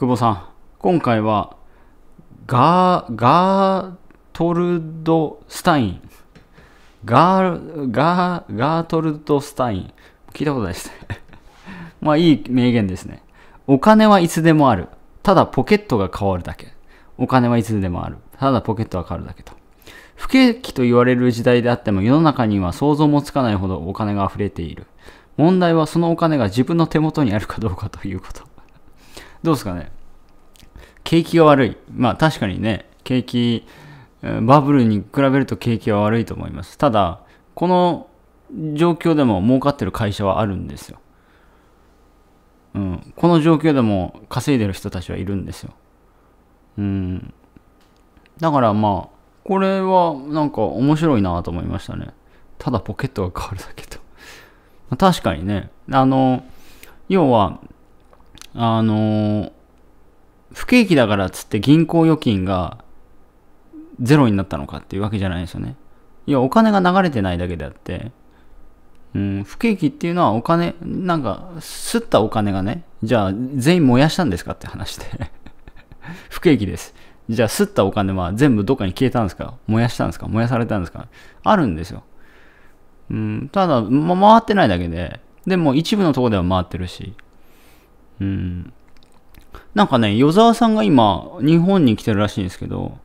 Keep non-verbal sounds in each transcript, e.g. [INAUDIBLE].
久保さん今回はガーガートルドスタインガーガーガートルドスタイン聞いたことないですね [LAUGHS] まあいい名言ですねお金はいつでもあるただポケットが変わるだけお金はいつでもあるただポケットが変わるだけと不景気と言われる時代であっても世の中には想像もつかないほどお金が溢れている問題はそのお金が自分の手元にあるかどうかということどうですかね。景気が悪い。まあ確かにね、景気、バブルに比べると景気は悪いと思います。ただ、この状況でも儲かってる会社はあるんですよ。うん、この状況でも稼いでる人たちはいるんですよ。うん。だからまあ、これはなんか面白いなと思いましたね。ただポケットが変わるだけと。確かにね、あの、要は、あの、不景気だからっつって銀行預金がゼロになったのかっていうわけじゃないですよね。いや、お金が流れてないだけであって、うん、不景気っていうのはお金、なんか、すったお金がね、じゃあ全員燃やしたんですかって話で [LAUGHS] 不景気です。じゃあ、すったお金は全部どっかに消えたんですか燃やしたんですか燃やされたんですかあるんですよ。うん、ただ、ま、回ってないだけで、でも一部のとこでは回ってるし、うん。なんかね、与沢さんが今、日本に来てるらしいんですけど、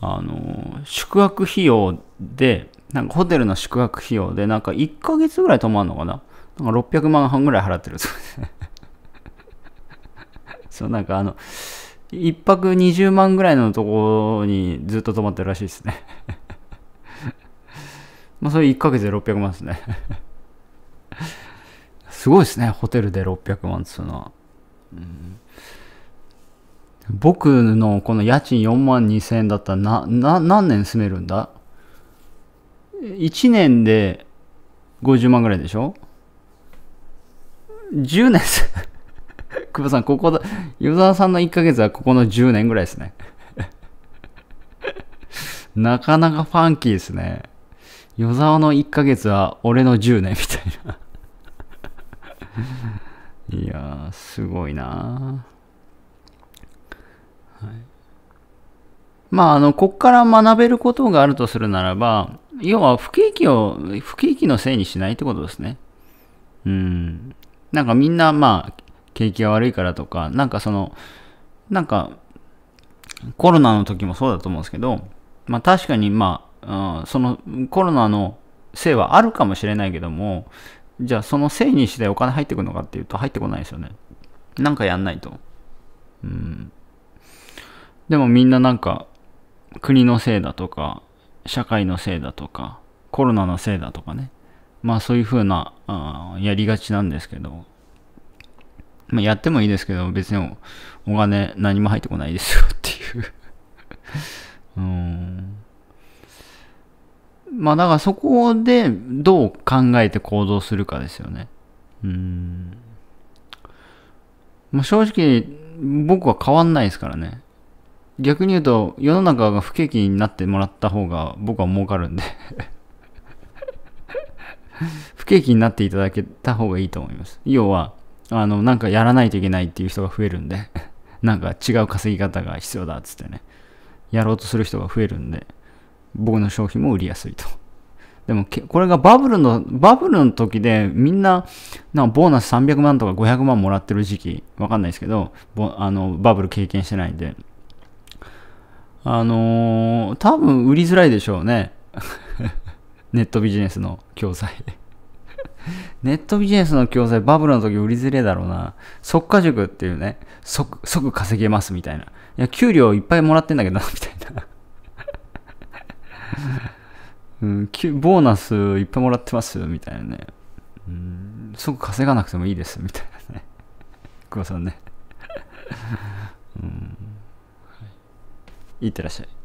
あの、宿泊費用で、なんかホテルの宿泊費用で、なんか1ヶ月ぐらい泊まるのかななんか600万半ぐらい払ってるそう [LAUGHS] なんかあの、1泊20万ぐらいのところにずっと泊まってるらしいですね。[LAUGHS] まあ、それ1ヶ月で600万ですね。[LAUGHS] すごいですね、ホテルで600万っつうのは。うん僕のこの家賃4万2000円だったらなな何年住めるんだ ?1 年で50万ぐらいでしょ ?10 年 [LAUGHS] 久保さん、ここだ、与沢さんの1ヶ月はここの10年ぐらいですね [LAUGHS] なかなかファンキーですね。与沢の1ヶ月は俺の10年みたいないやすごいなはい。まあ、あの、こっから学べることがあるとするならば、要は不景気を、不景気のせいにしないってことですね。うん。なんかみんな、まあ、景気が悪いからとか、なんかその、なんか、コロナの時もそうだと思うんですけど、まあ確かに、まあ、うん、そのコロナのせいはあるかもしれないけども、じゃあそのせいにしてお金入ってくるのかっていうと入ってこないですよね。なんかやんないと。うん。でもみんななんか国のせいだとか、社会のせいだとか、コロナのせいだとかね。まあそういうふうな、あやりがちなんですけど、まあ、やってもいいですけど、別にお金何も入ってこないですよっていう [LAUGHS] うんまあだからそこでどう考えて行動するかですよね。うん。正直僕は変わんないですからね。逆に言うと世の中が不景気になってもらった方が僕は儲かるんで [LAUGHS] 不景気になっていただけた方がいいと思います。要は、あの、なんかやらないといけないっていう人が増えるんで [LAUGHS] なんか違う稼ぎ方が必要だっつってね、やろうとする人が増えるんで、僕の商品も売りやすいと。でも、これがバブルの、バブルの時でみんな、なんかボーナス300万とか500万もらってる時期、わかんないですけど、あのバブル経験してないんで。あのー、多分売りづらいでしょうね。[LAUGHS] ネットビジネスの教材 [LAUGHS] ネットビジネスの教材バブルの時売りづれだろうな。即価塾っていうね、即、即稼げますみたいな。いや、給料いっぱいもらってんだけどな、みたいな。うん、ボーナスいっぱいもらってますみたいなね。うん、すぐ稼がなくてもいいですみたいなね。[LAUGHS] 久保さんね。[LAUGHS] うん、い、いってらっしゃい。